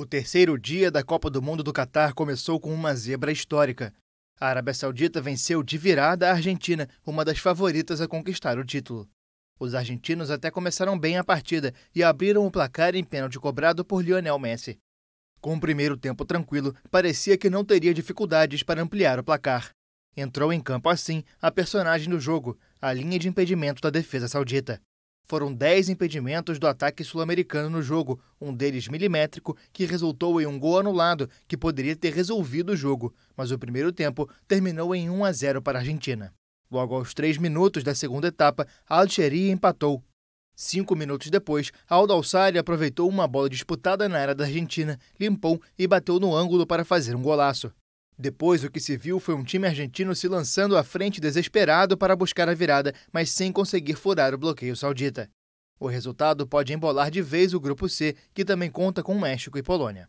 O terceiro dia da Copa do Mundo do Catar começou com uma zebra histórica. A Arábia Saudita venceu de virada a Argentina, uma das favoritas a conquistar o título. Os argentinos até começaram bem a partida e abriram o placar em pênalti cobrado por Lionel Messi. Com o primeiro tempo tranquilo, parecia que não teria dificuldades para ampliar o placar. Entrou em campo assim a personagem do jogo, a linha de impedimento da defesa saudita. Foram 10 impedimentos do ataque sul-americano no jogo, um deles milimétrico, que resultou em um gol anulado, que poderia ter resolvido o jogo, mas o primeiro tempo terminou em 1 a 0 para a Argentina. Logo aos 3 minutos da segunda etapa, Alcheri empatou. Cinco minutos depois, Aldo Alçari aproveitou uma bola disputada na área da Argentina, limpou e bateu no ângulo para fazer um golaço. Depois, o que se viu foi um time argentino se lançando à frente desesperado para buscar a virada, mas sem conseguir furar o bloqueio saudita. O resultado pode embolar de vez o grupo C, que também conta com México e Polônia.